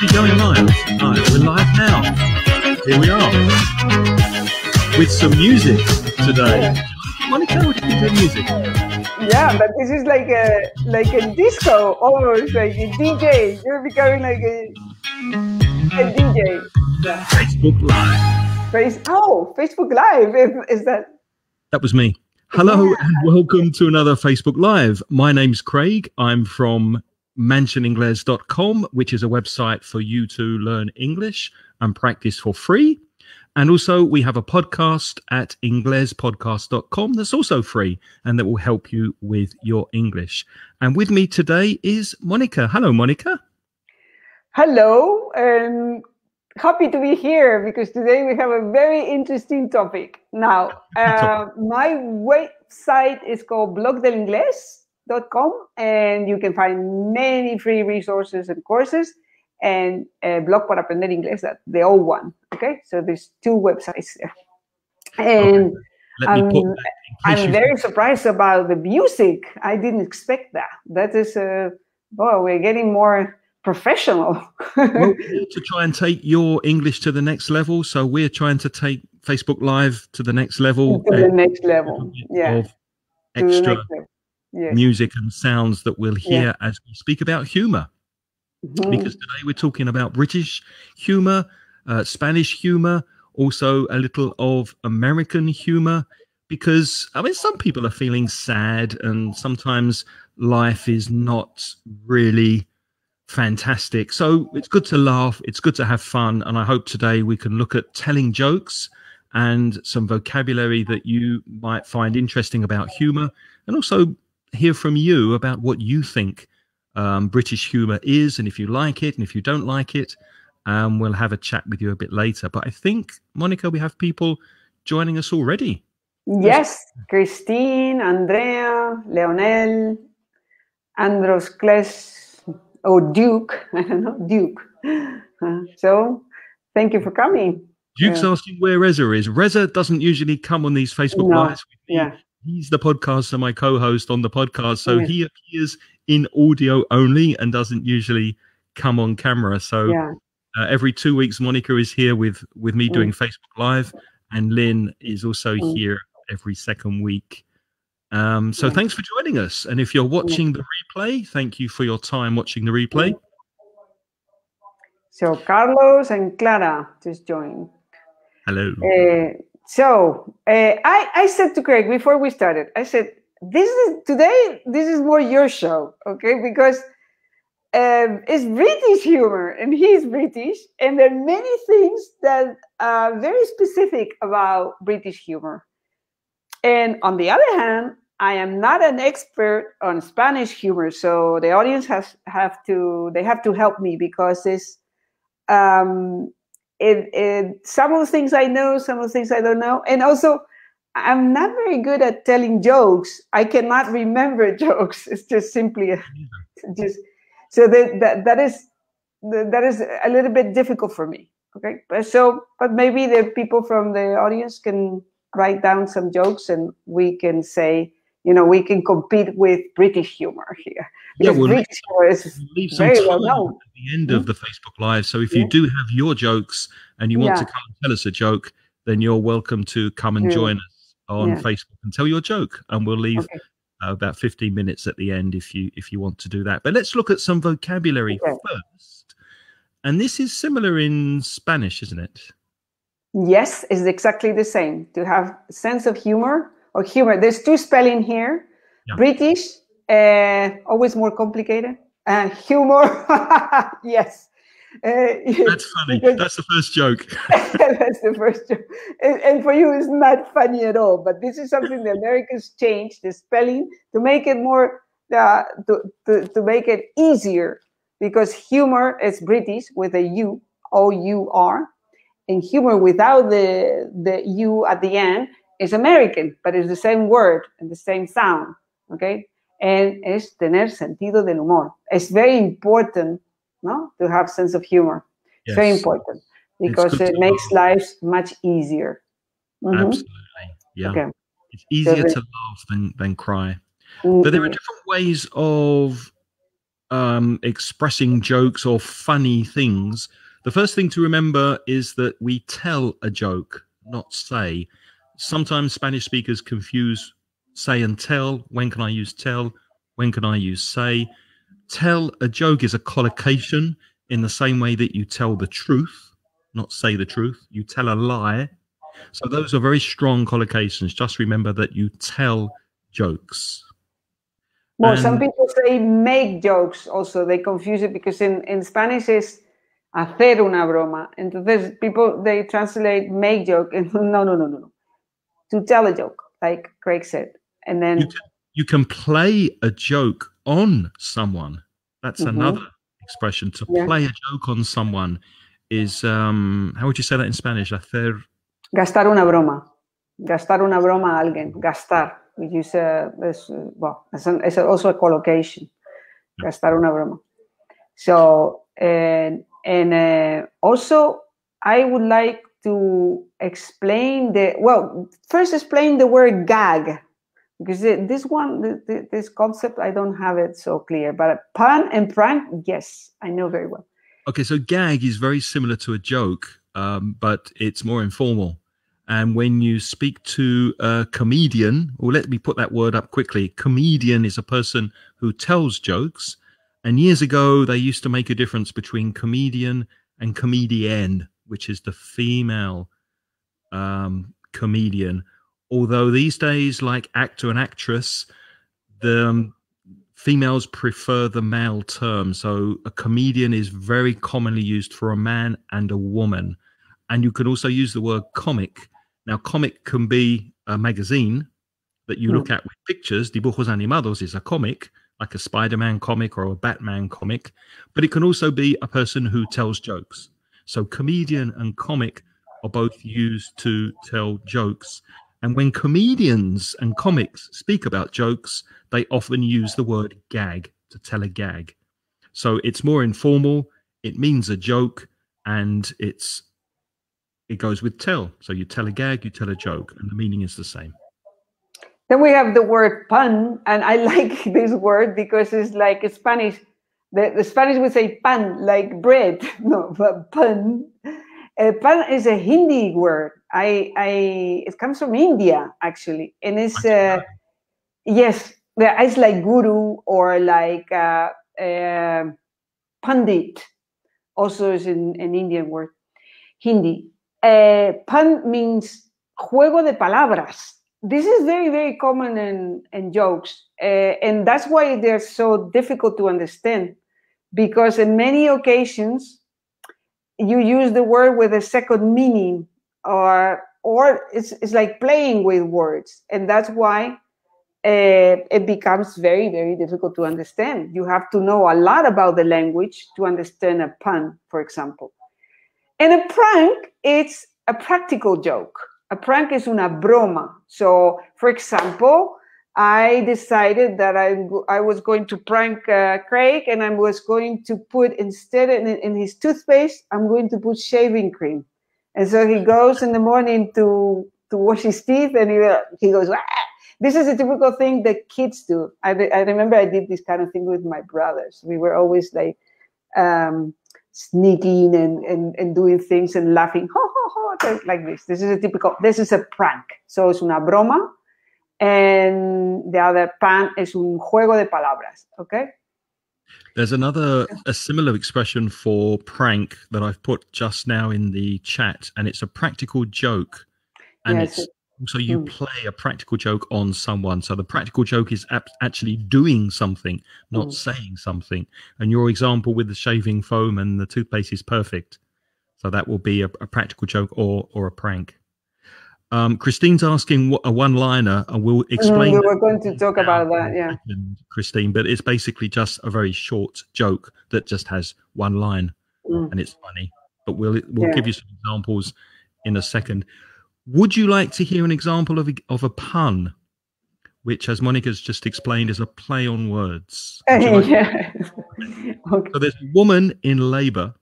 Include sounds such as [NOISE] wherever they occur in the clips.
actually going live. We're live now. Here we are. With some music today. Monica, you music? Yeah, but this is like a like a disco almost, like a DJ. You're becoming like a, a DJ. Facebook Live. Face oh, Facebook Live. Is, is that That was me. Hello and welcome to another Facebook Live. My name's Craig. I'm from mansioningles.com, which is a website for you to learn English and practice for free. And also, we have a podcast at inglespodcast.com that's also free and that will help you with your English. And with me today is Monica. Hello, Monica. Hello. and happy to be here because today we have a very interesting topic. Now, [LAUGHS] uh, my website is called Blog del Inglés and you can find many free resources and courses and blog para aprender inglés that the old one okay so there's two websites there and okay. i'm very surprised about the music i didn't expect that that is uh, well we're getting more professional [LAUGHS] well, to try and take your english to the next level so we're trying to take facebook live to the next level to the next level yeah extra yes. music and sounds that we'll hear yeah. as we speak about humor. Mm-hmm. Because today we're talking about British humor, uh, Spanish humor, also a little of American humor. Because, I mean, some people are feeling sad, and sometimes life is not really fantastic. So it's good to laugh, it's good to have fun, and I hope today we can look at telling jokes and some vocabulary that you might find interesting about humor and also hear from you about what you think um, British humour is and if you like it and if you don't like it. Um, we'll have a chat with you a bit later. But I think, Monica, we have people joining us already. Yes, Christine, Andrea, Leonel, Andros Kles, oh, Duke, [LAUGHS] I don't know, Duke. [LAUGHS] so thank you for coming. Duke's yeah. asking where Reza is. Reza doesn't usually come on these Facebook no. lives. yeah he's the podcaster, my co-host on the podcast, so he appears in audio only and doesn't usually come on camera. So yeah. uh, every two weeks, Monica is here with with me mm. doing Facebook Live, and Lynn is also mm. here every second week. Um, so yeah. thanks for joining us. And if you're watching yeah. the replay, thank you for your time watching the replay. So Carlos and Clara just joined. Hello. Uh, so uh, I, I said to Craig before we started, I said, this is today, this is more your show, okay? Because um, it's British humor and he's British. And there are many things that are very specific about British humor. And on the other hand, I am not an expert on Spanish humor, so the audience has have to they have to help me because this um, it, it, some of the things I know, some of the things I don't know. And also, I'm not very good at telling jokes. I cannot remember [LAUGHS] jokes. It's just simply a, [LAUGHS] just so that, that that is that is a little bit difficult for me. Okay, but so but maybe the people from the audience can write down some jokes and we can say you know, we can compete with British humor here. yeah, we'll British humor is leave very well known. At the end of the Facebook Live. So if yeah. you do have your jokes and you want yeah. to come and tell us a joke, then you're welcome to come and join us on Facebook and tell your joke. And we'll leave okay. uh, about 15 minutes at the end if you if you want to do that. But let's look at some vocabulary okay. first. And this is similar in Spanish, isn't it? Yes, it's exactly the same. To have sense of humor or humor. There's two spelling here. Yeah. British, uh, always more complicated, and humor. [LAUGHS] yes. Uh, that's funny. Because, that's the first joke. [LAUGHS] that's the first joke. And, and, for you, it's not funny at all. But this is something the Americans changed the spelling to make it more uh, to, to to make it easier because humor is British with a U O U R, and humor without the the U at the end es American, but it's the same word and the same sound, okay? And es tener sentido del humor. It's very important, no, to have sense of humor. Yes. Very important because it makes love. life much easier. Mm -hmm. Absolutely, yeah. Okay. It's easier so, to laugh than than cry. Mm -hmm. But there are mm-hmm. different ways of um, expressing jokes or funny things. The first thing to remember is that we tell a joke, not say sometimes Spanish speakers confuse say and tell. When can I use tell? When can I use say? Tell a joke is a collocation in the same way that you tell the truth, not say the truth. You tell a lie. So those are very strong collocations. Just remember that you tell jokes. Well, some people say make jokes also. They confuse it because in, in Spanish is hacer una broma. And there's people they translate make joke [LAUGHS] no no no no no to tell a joke, like Craig said, and then you can, you can play a joke on someone. That's mm-hmm. another expression. To yeah. play a joke on someone is um, how would you say that in Spanish? Hacer gastar una broma. Gastar una broma a alguien. Gastar. We use uh, a, well, it's, an, it's also a collocation. Yeah. Gastar una broma. So and and uh, also I would like to explain the well first explain the word gag because this one this concept i don't have it so clear but pun and prank yes i know very well okay so gag is very similar to a joke um, but it's more informal and when you speak to a comedian or let me put that word up quickly comedian is a person who tells jokes and years ago they used to make a difference between comedian and comedian which is the female um, comedian. Although these days, like actor and actress, the um, females prefer the male term. So a comedian is very commonly used for a man and a woman. And you can also use the word comic. Now, comic can be a magazine that you look hmm. at with pictures. Dibujos Animados is a comic, like a Spider Man comic or a Batman comic. But it can also be a person who tells jokes. So comedian and comic are both used to tell jokes. And when comedians and comics speak about jokes, they often use the word gag to tell a gag. So it's more informal, it means a joke, and it's it goes with tell. So you tell a gag, you tell a joke, and the meaning is the same. Then we have the word pun, and I [LAUGHS] like this word because it's like Spanish the, the Spanish would say pan, like bread. [LAUGHS] No, but pan. Uh, pan is a Hindi word. I, I, it comes from India actually, and it's uh, yes, it's like guru or like uh, uh, pandit. Also, is an, an Indian word, Hindi. Uh, pan means juego de palabras. This is very very common in, in jokes, uh, and that's why they're so difficult to understand because in many occasions you use the word with a second meaning or or it's, it's like playing with words and that's why uh, it becomes very very difficult to understand you have to know a lot about the language to understand a pun for example and a prank it's a practical joke a prank is una broma so for example I decided that I, I was going to prank uh, Craig and I was going to put instead in, in his toothpaste, I'm going to put shaving cream. And so he goes in the morning to, to wash his teeth and he, he goes, ah! this is a typical thing that kids do. I, I remember I did this kind of thing with my brothers. We were always like um, sneaking and, and, and doing things and laughing, ho, ho, ho, like this. This is a typical, this is a prank. So it's una broma and the other pan es un juego de palabras. Okay. There's another a similar expression for prank that I've put just now in the chat, and it's a practical joke, and yes. it's so you mm. play a practical joke on someone. So the practical joke is actually doing something, not mm. saying something. And your example with the shaving foam and the toothpaste is perfect. So that will be a, a practical joke or or a prank. Um, Christine's asking a one-liner, and we'll explain. Mm, we are going to talk about that, yeah, Christine. But it's basically just a very short joke that just has one line, mm. and it's funny. But we'll we'll yeah. give you some examples in a second. Would you like to hear an example of a, of a pun, which, as Monica's just explained, is a play on words? [LAUGHS] Like yeah. [LAUGHS] okay. So there's a woman in labor,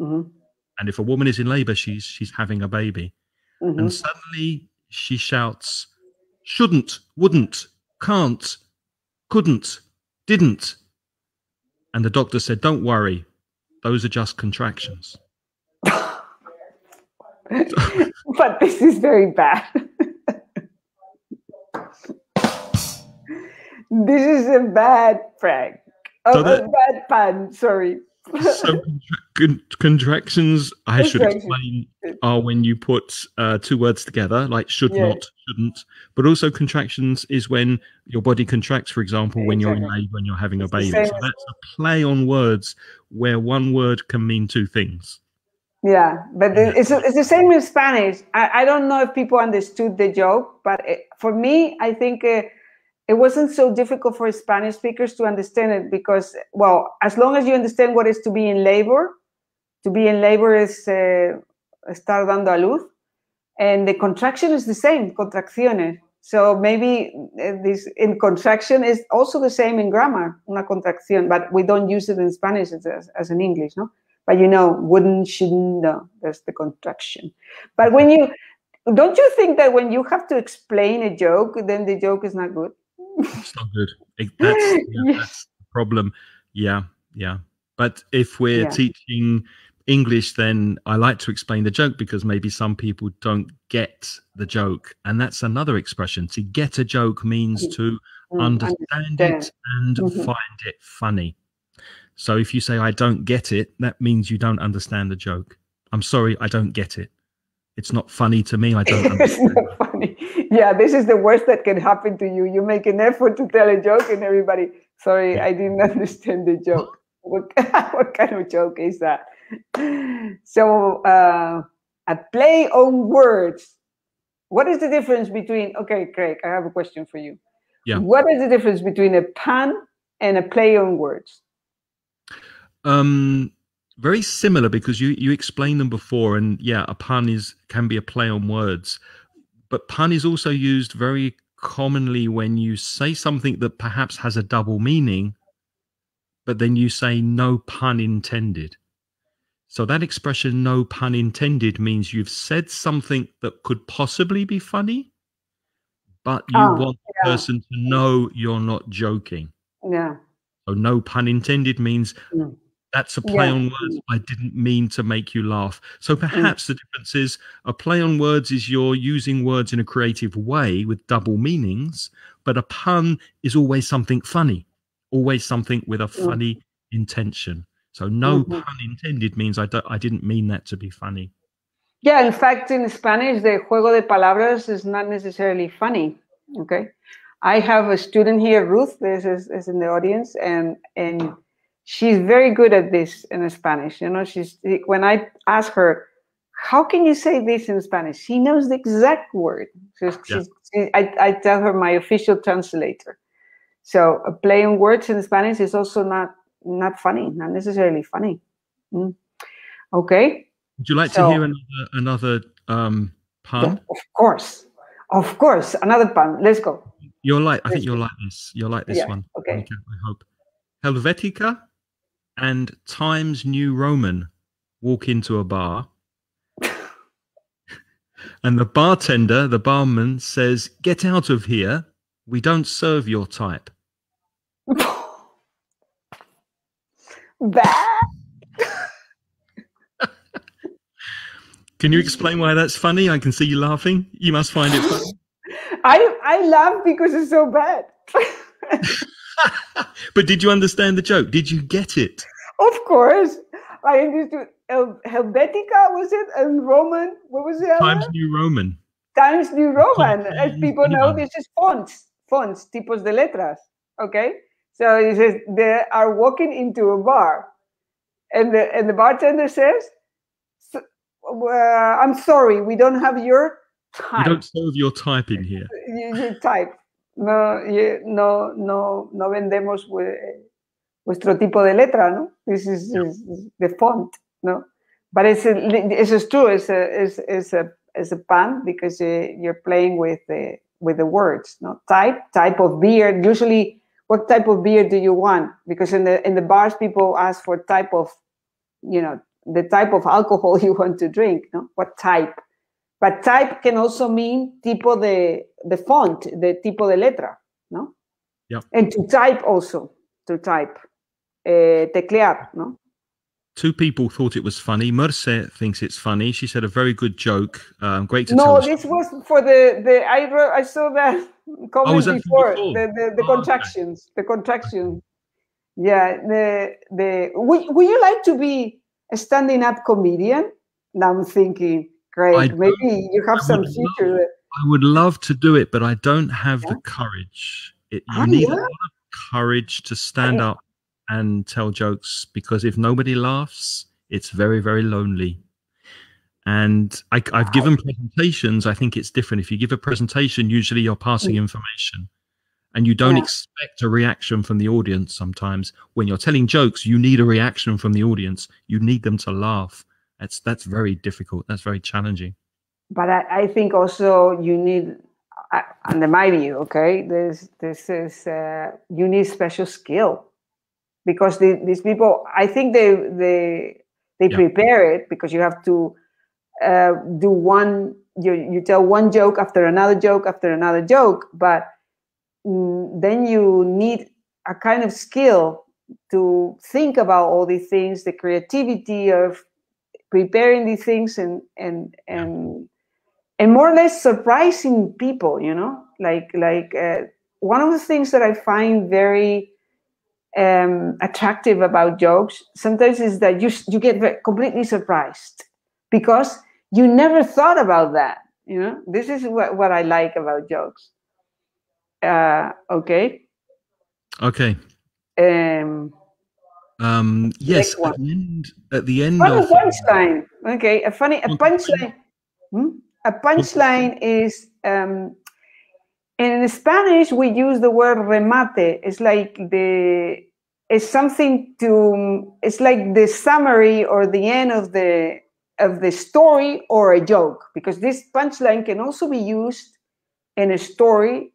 mm -hmm. and if a woman is in labor, she's she's having a baby. Mm-hmm. And suddenly she shouts, shouldn't, wouldn't, can't, couldn't, didn't. And the doctor said, don't worry, those are just contractions. [LAUGHS] but this is very bad. this is a bad prank. So oh, that, a bad pun, sorry. so, Con- contractions, I should explain, are when you put uh, two words together, like should yeah. not, shouldn't. But also, contractions is when your body contracts, for example, when you're in labor and you're having it's a baby. So that's a play on words where one word can mean two things. Yeah, but it's, it's the same in Spanish. I, I don't know if people understood the joke, but it, for me, I think uh, it wasn't so difficult for Spanish speakers to understand it because, well, as long as you understand what is to be in labor, to be in labor is uh, eh, estar dando a luz. And the contraction is the same, contracciones. So maybe eh, this in contraction is also the same in grammar, una contracción, but we don't use it in Spanish as, as in English, no? But you know, wouldn't, shouldn't, no, that's the contraction. But when you, don't you think that when you have to explain a joke, then the joke is not good? it's not good. that's, [LAUGHS] yeah, yes. that's, the problem. Yeah, yeah. But if we're yeah. teaching English, then I like to explain the joke because maybe some people don't get the joke. And that's another expression. To get a joke means to understand, mm, understand, it and mm-hmm. find it funny. So if you say, I don't get it, that means you don't understand the joke. I'm sorry, I don't get it. It's not funny to me. I don't understand. [LAUGHS] it's not funny. Yeah, this is the worst that can happen to you. You make an effort to tell a joke, and everybody, sorry, yeah. I didn't [LAUGHS] understand the joke. What, [LAUGHS] what kind of joke is that? so uh, a play on words. What is the difference between? Okay, Craig, I have a question for you. Yeah. What is the difference between a pun and a play on words? Um, very similar because you you explained them before, and yeah, a pun is can be a play on words, but pun is also used very commonly when you say something that perhaps has a double meaning, but then you say no pun intended. So that expression, no pun intended, means you've said something that could possibly be funny, but you oh, want the yeah. person to know you're not joking. Yeah. So no pun intended means hmm. that's a play yeah. on words. I didn't mean to make you laugh. So hmm. perhaps the difference is a play on words is you're using words in a creative way with double meanings, but a pun is always something funny, always something with a hmm. funny intention. So no mm-hmm. pun intended means I don't, I didn't mean that to be funny. Yeah, in fact, in Spanish, the juego de palabras is not necessarily funny. Okay, I have a student here, Ruth, this is, is in the audience, and and she's very good at this in Spanish. You know, she's when I ask her, how can you say this in Spanish? She knows the exact word. So yeah. she, I, I tell her my official translator. So play playing words in Spanish is also not not funny, not necessarily funny. Mm. Okay. Would you like so, to hear another, another um, pun? Yeah, of course, of course, another pun. Let's go. You're like, I Let's think you'll like this. You'll like this yeah, one. Okay. okay. I hope. Helvetica and Times New Roman walk into a bar. [LAUGHS] and the bartender, the barman says, Get out of here. We don't serve your type. back. can you explain why that's funny? I can see you laughing. You must find it funny. [LAUGHS] I I laugh because it's so bad. [LAUGHS] but did you understand the joke? Did you get it? Of course. I understood El- Helvetica, was it? And Roman, what was it? Times New Roman. Times New Roman. Times As people know, this is fonts, fonts, tipos de letras. Okay? So he says they are walking into a bar, and the and the bartender says, uh, "I'm sorry, we don't have your type. We don't serve your type in here. [LAUGHS] you, you type. No, you, no, no, no vendemos vuestro tipo de letra, no. This is, yeah. is the font, no." but it's a, it's true. It's a it's, it's a it's a pun because eh, you're playing with the with the words. No type type of beer. Usually what type of beer do you want? Because in the in the bars, people ask for type of, you know, the type of alcohol [LAUGHS] you want to drink. No, what type? But type can also mean tipo de the font, the tipo de letra, no? Yeah. And to type also to type, uh, teclear, no? Two people thought it was funny. Merce thinks it's funny. She said a very good joke. Um, great to no, tell. No, this was for the the I wrote, I saw that [LAUGHS] comment oh, before, the, the, the oh, contractions okay. the contractions yeah the the would, would you like to be a standing up comedian now i'm thinking great I maybe you have I some future i would love to do it but i don't have yeah. the courage it, you oh, need yeah. a lot of courage to stand yeah. up and tell jokes because if nobody laughs it's very very lonely and I, have wow. given presentations. I think it's different. If you give a presentation, usually you're passing mm. information and you don't yeah. expect a reaction from the audience sometimes. When you're telling jokes, you need a reaction from the audience. You need them to laugh. That's, that's very difficult. That's very challenging. But I, I think also you need, uh, under my view, okay, this, this is, uh, you need special skill because the, these people, I think they, they, they yeah. prepare it because you have to uh, do one you, you tell one joke after another joke after another joke but mm, then you need a kind of skill to think about all these things the creativity of preparing these things and and and and more or less surprising people you know like like uh, one of the things that i find very um, attractive about jokes sometimes is that you you get completely surprised because you never thought about that you know this is what, what i like about jokes uh, okay okay um um yes at the end at the end oh, of, uh, punchline okay a funny a punchline hmm? a punchline is um in spanish we use the word remate it's like the it's something to it's like the summary or the end of the of the story or a joke, because this punchline can also be used in a story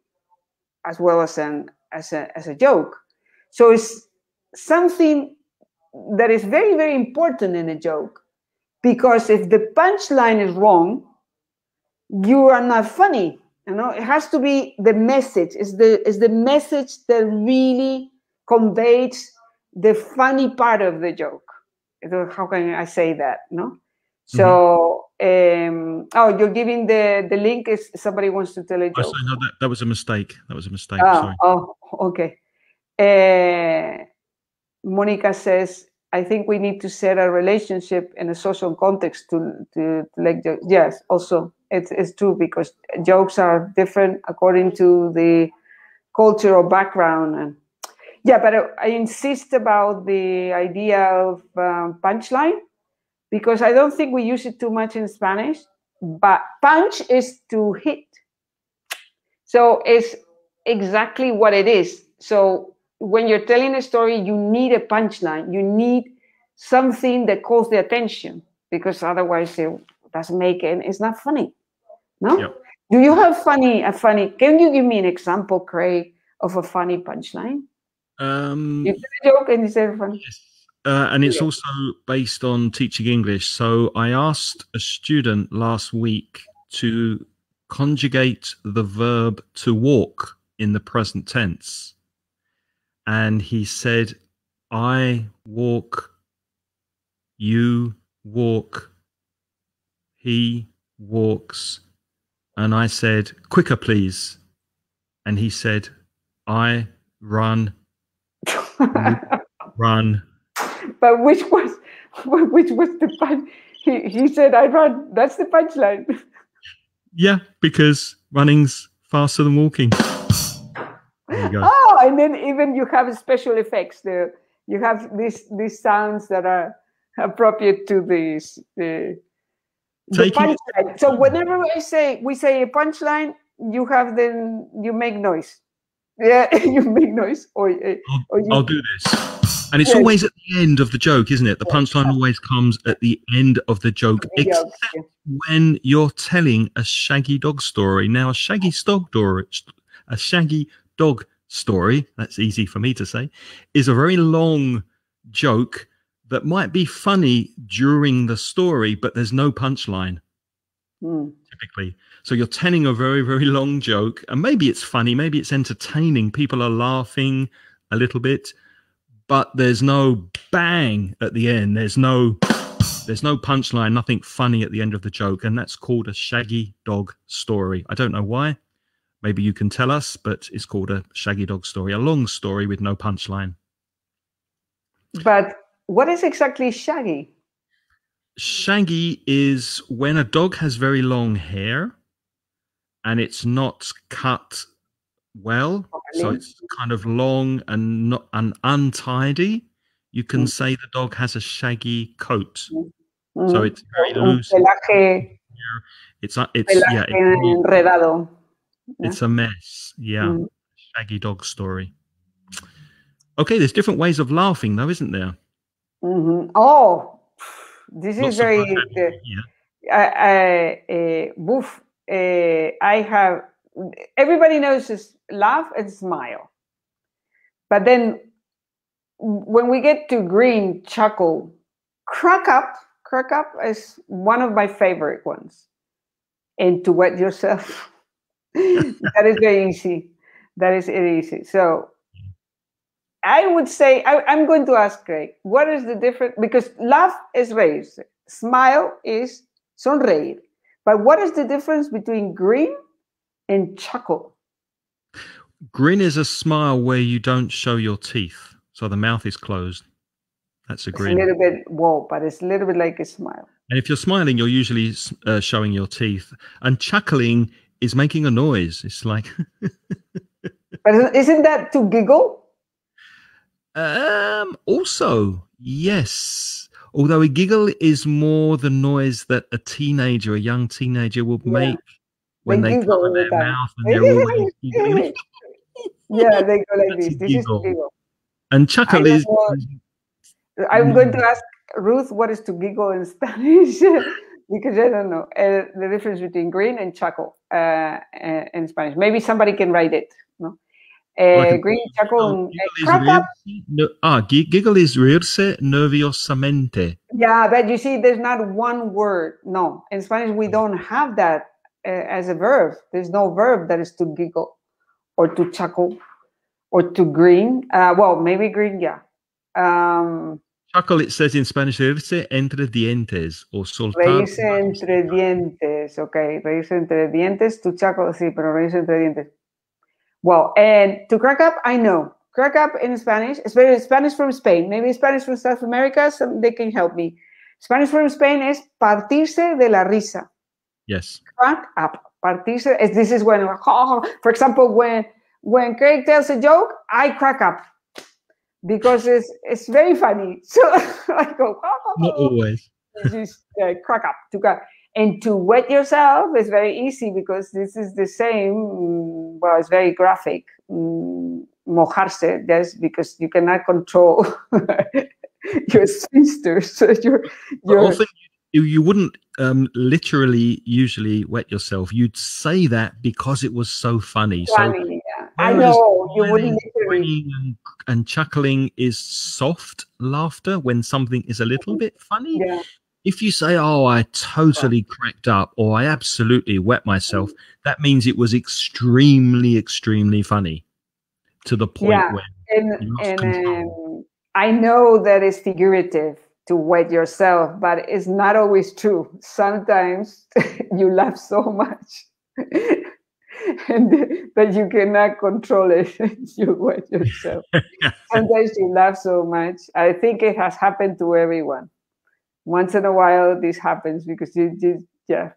as well as an as a as a joke. So it's something that is very very important in a joke, because if the punchline is wrong, you are not funny. You know, it has to be the message. Is the is the message that really conveys the funny part of the joke. How can I say that? No so, mm-hmm. um, oh, you're giving the the link. Is somebody wants to tell it? Oh, sorry, no, that, that was a mistake. That was a mistake. Ah, sorry. oh, okay. Uh, Monica says, I think we need to set a relationship in a social context to, to, to like jokes. Yes, also it's, it's true because jokes are different according to the cultural background and yeah, but I, I insist about the idea of um, punchline because I don't think we use it too much in Spanish, but punch is to hit. So it's exactly what it is. So when you're telling a story, you need a punchline. You need something that calls the attention because otherwise it doesn't make it. It's not funny. No? Yep. Do you have funny a funny? Can you give me an example, Craig, of a funny punchline? Um, you did a joke and you say funny. Yes. Uh, and it's yeah. also based on teaching English. So I asked a student last week to conjugate the verb to walk in the present tense. And he said, I walk, you walk, he walks. And I said, quicker, please. And he said, I run, [LAUGHS] run, but which was [LAUGHS] which was the punch? He, he said, "I run." That's the punchline. Yeah, because running's faster than walking. Oh, and then even you have special effects. There, you have these these sounds that are appropriate to this. the, the punchline. So mm. whenever I say we say a punchline, you have then you make noise. Yeah, [LAUGHS] you make noise, or, or you, I'll do this. And it's always at the end of the joke, isn't it? The punchline always comes at the end of the joke, except when you're telling a shaggy dog story. Now, a shaggy dog story, a shaggy dog story, that's easy for me to say, is a very long joke that might be funny during the story, but there's no punchline mm. typically. So you're telling a very, very long joke, and maybe it's funny, maybe it's entertaining. People are laughing a little bit, but there's no bang at the end. There's no there's no punchline, nothing funny at the end of the joke, and that's called a shaggy dog story. I don't know why. Maybe you can tell us, but it's called a shaggy dog story, a long story with no punchline. But what is exactly shaggy? Shaggy is when a dog has very long hair and it's not cut well, so it's kind of long and not and untidy. You can mm. say the dog has a shaggy coat, mm. so it's very loose. Pelaje, it's it's pelaje yeah, it's, enredado. it's a mess. Yeah, mm. shaggy dog story. Okay, there's different ways of laughing though, isn't there? Mm-hmm. Oh, this Lots is very. Uh, yeah. I, I, uh, eh, woof, uh, eh, I have everybody knows is laugh and smile. But then when we get to green, chuckle, crack up, crack up is one of my favorite ones. And to wet yourself, [LAUGHS] that is very easy. That is very easy. So I would say, I, am going to ask Greg, what is the difference? Because laugh is raise, smile is sonreír. But what is the difference between green and chuckle. Grin is a smile where you don't show your teeth, so the mouth is closed. That's a it's grin. a little bit whoa, but it's a little bit like a smile. And if you're smiling, you're usually uh, showing your teeth. And chuckling is making a noise. It's like. [LAUGHS] but isn't that to giggle? Um. Also, yes. Although a giggle is more the noise that a teenager, a young teenager, will yeah. make when they cover their mouth and they're all giggling. [LAUGHS] yeah, they go like this. This giggle. is giggle. And chuckle is. I'm going to hmm. ask Ruth what is to giggle in [LAUGHS] Spanish because I don't know uh, the difference between green and chuckle uh, in Spanish. Maybe somebody can write it. No, uh, like green chuckle oh, and uh, no, ah, giggle is reírse nerviosamente. Yeah, but you see, there's not one word. No, in Spanish we hmm. don't have that as a verb. There's no verb that is to giggle or to chuckle or to grin. Uh, well, maybe grin, yeah. Um, chuckle, it says in Spanish, reírse entre dientes or soltar. Reírse entre dientes, okay. Reírse entre dientes, to chuckle, sí, pero reírse entre dientes. Well, and to crack up, I know. Crack up in Spanish, especially Spanish from Spain, maybe Spanish from South America, Some they can help me. Spanish from Spain is partirse de la risa. Yes. Crack up. Partirse. This is when, oh, for example, when when Craig tells a joke, I crack up because it's it's very funny. [LAUGHS] So I go. Oh. Not always. just uh, crack up to go and to wet yourself is very easy because this is the same. Mm, well, it's very graphic. Mm, mojarse. That's because you cannot control [LAUGHS] your spinsters. So [LAUGHS] your, your, often you wouldn't um, literally usually wet yourself. You'd say that because it was so funny. funny so yeah. I know you wouldn't literally. And, and, chuckling is soft laughter when something is a little mm-hmm. bit funny. Yeah. If you say, "Oh, I totally yeah. cracked up," or "I absolutely wet myself," mm-hmm. that means it was extremely, extremely funny, to the point yeah. where and, and um, I know that is figurative to wet yourself, but it's not always true. Sometimes [LAUGHS] you laugh so much [LAUGHS] and that you cannot control it. [LAUGHS] you wet yourself. Sometimes you laugh so much. I think it has happened to everyone. Once in a while, this happens because you just, yeah.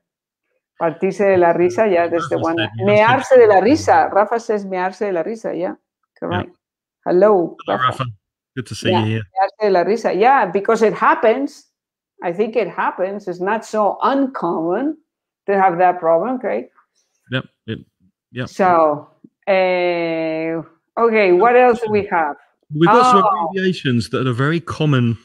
Partirse de la risa, yeah, that's the one. Mearse de la risa. Rafa says mearse de la risa, yeah. Correct. Yeah. Hello. Hello, Rafa. Good to see yeah. you here. La risa. Yeah, because it happens. I think it happens. It's not so uncommon to have that problem, Craig. Yep. It, yep. So, uh, okay, what else do we have? We've got oh. some abbreviations that are very common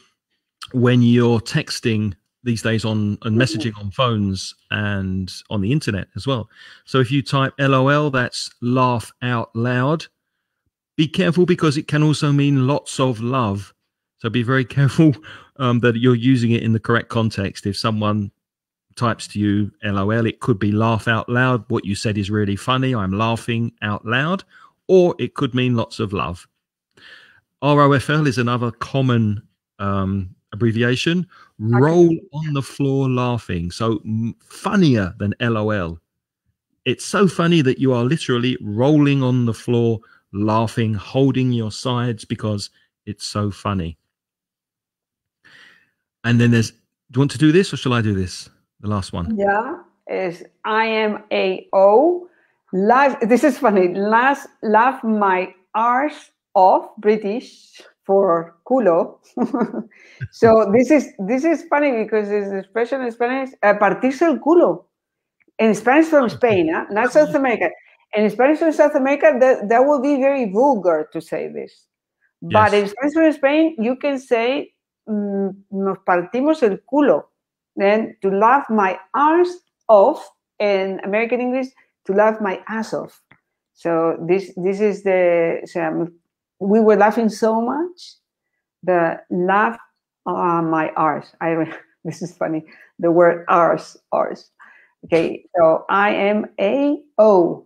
when you're texting these days on and mm-hmm. messaging on phones and on the internet as well. So if you type LOL, that's laugh out loud. Be careful because it can also mean lots of love. So be very [LAUGHS] careful um, that you're using it in the correct context. If someone types to you LOL, it could be laugh out loud. What you said is really funny. I'm laughing out loud. Or it could mean lots of love. ROFL is another common um, abbreviation. Roll on the floor laughing. So funnier than LOL. It's so funny that you are literally rolling on the floor laughing, holding your sides because it's so funny. And then there's, do you want to do this or shall I do this? The last one. Yeah, is I am a O. Laugh. This is funny. Laugh, laugh my arse off, British for culo. [LAUGHS] so this is this is funny because it's the expression in Spanish, uh, partirse el culo. In Spanish from Spain, huh? [LAUGHS] Eh, not South America in Spanish in South America, that, that would be very vulgar to say this. But yes. in Spanish in Spain, you can say, mm, nos partimos el culo. Then to laugh my arse off in American English, to laugh my ass off. So this this is the so we were laughing so much, the laugh on uh, my arse. I [LAUGHS] this is funny. The word arse arse. Okay, so I am a o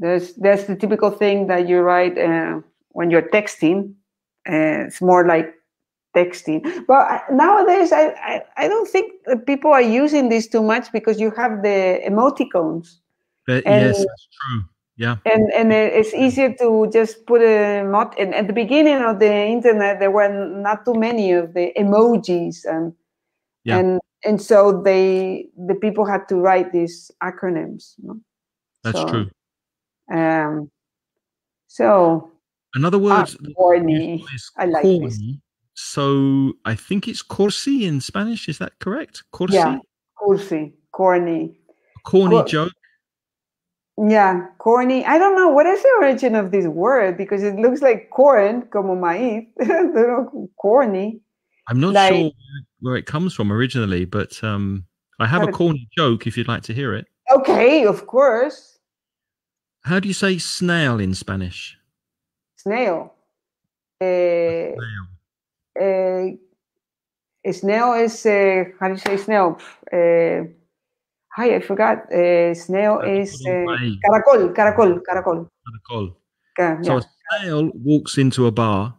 there's that's the typical thing that you write uh, when you're texting. Uh, it's more like texting. But nowadays, I, I, I don't think people are using this too much because you have the emoticons. But, uh, and, yes, that's true. Yeah. And and it's easier to just put a mod. And at the beginning of the internet, there were not too many of the emojis, and yeah. and and so they the people had to write these acronyms. You know? That's so, true. Um, so, in other words, corny. I like corny. This. So I think it's corsi in Spanish. Is that correct? Corsi. Yeah, corsi, corny. A corny Cor- joke. Yeah, corny. I don't know what is the origin of this word because it looks like corn, como maíz. [LAUGHS] corny. I'm not like, sure where it comes from originally, but um, I have a corny joke if you'd like to hear it. Okay, of course. How do you say snail in Spanish? Snail. Uh, eh, snail. Uh, eh, snail is uh, how do you say snail? Uh, hi, I forgot. Uh, snail is caracol, caracol, caracol. Caracol. So a snail walks into a bar.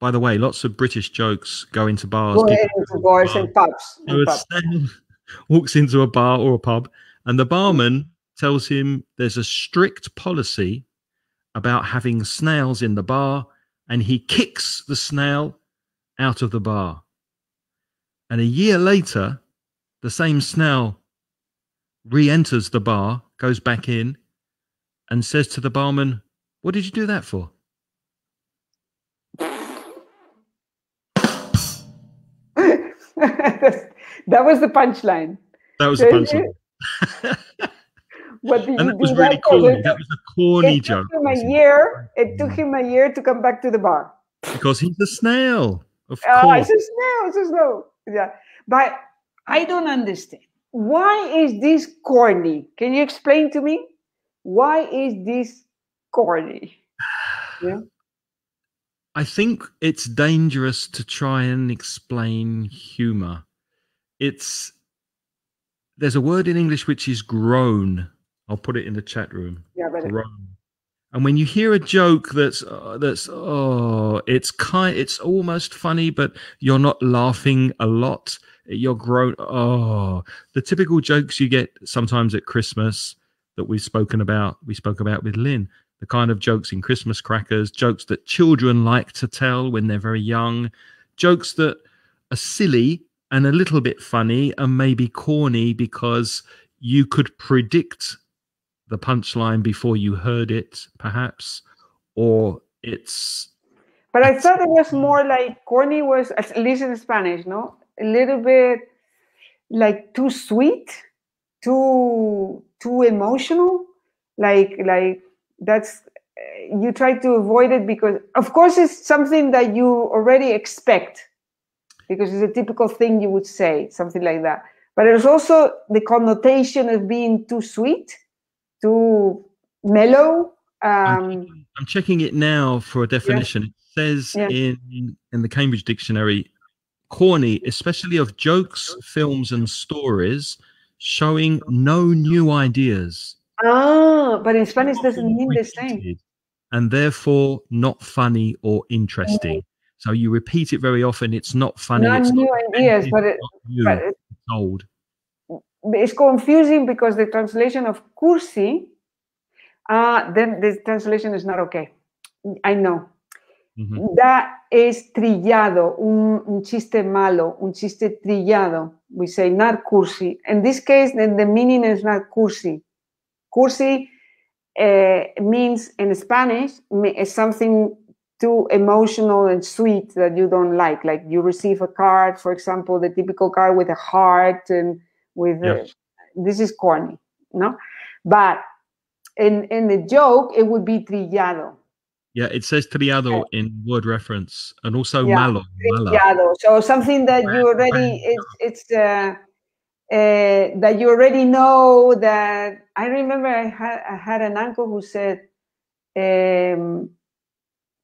By the way, lots of British jokes go into bars. Go into bars and pubs. So and a pubs. snail [LAUGHS] walks into a bar or a pub, and the barman tells him there's a strict policy about having snails in the bar, and he kicks the snail out of the bar. And a year later, the same snail re enters the bar, goes back in, and says to the barman, What did you do that for? [LAUGHS] that was the punchline. That was the punchline. [LAUGHS] the, and that was really corny. that was a corny it joke. Took him a year. It took him a year to come back to the bar. Because he's a snail. Of uh, course. It's a snail. It's a snail. Yeah. But I don't understand. Why is this corny? Can you explain to me? Why is this corny? [SIGHS] Yeah. I think it's dangerous to try and explain humor. It's there's a word in English which is groan, I'll put it in the chat room. Yeah, right. And when you hear a joke that's uh, that's oh, it's kind, it's almost funny, but you're not laughing a lot. You're grown. Oh, the typical jokes you get sometimes at Christmas that we've spoken about. We spoke about with Lynn the kind of jokes in Christmas crackers, jokes that children like to tell when they're very young, jokes that are silly and a little bit funny and maybe corny because you could predict the punchline before you heard it, perhaps, or it's. But I thought it was more like corny was at least in Spanish, no, a little bit like too sweet, too too emotional, like like that's eh, you try to avoid it because of course it's something that you already expect because it's a typical thing you would say something like that but there's also the connotation of being too sweet too mellow. Um, I'm, checking, it now for a definition. Yeah. It says yeah. in in the Cambridge Dictionary, corny, especially of jokes, films, and stories, showing no new ideas. Ah, but in Spanish doesn't mean the same. And therefore not funny or interesting. Mm. So you repeat it very often. It's not funny. Not it's new not ideas, but, it, but it's old it's confusing because the translation of cursi, uh, then the translation is not okay. I know. Mm-hmm. Da es trillado, un, un, chiste malo, un chiste trillado. We say not cursi. In this case, then the meaning is not cursi. Cursi uh, means in Spanish is something too emotional and sweet that you don't like. Like you receive a card, for example, the typical card with a heart and with yes. uh, this is corny, no? But in in the joke, it would be trillado. Yeah, it says trillado yeah. in word reference, and also yeah, malo. Trillado. So something that you already it's it's uh, uh, that you already know. That I remember I had I had an uncle who said. Um,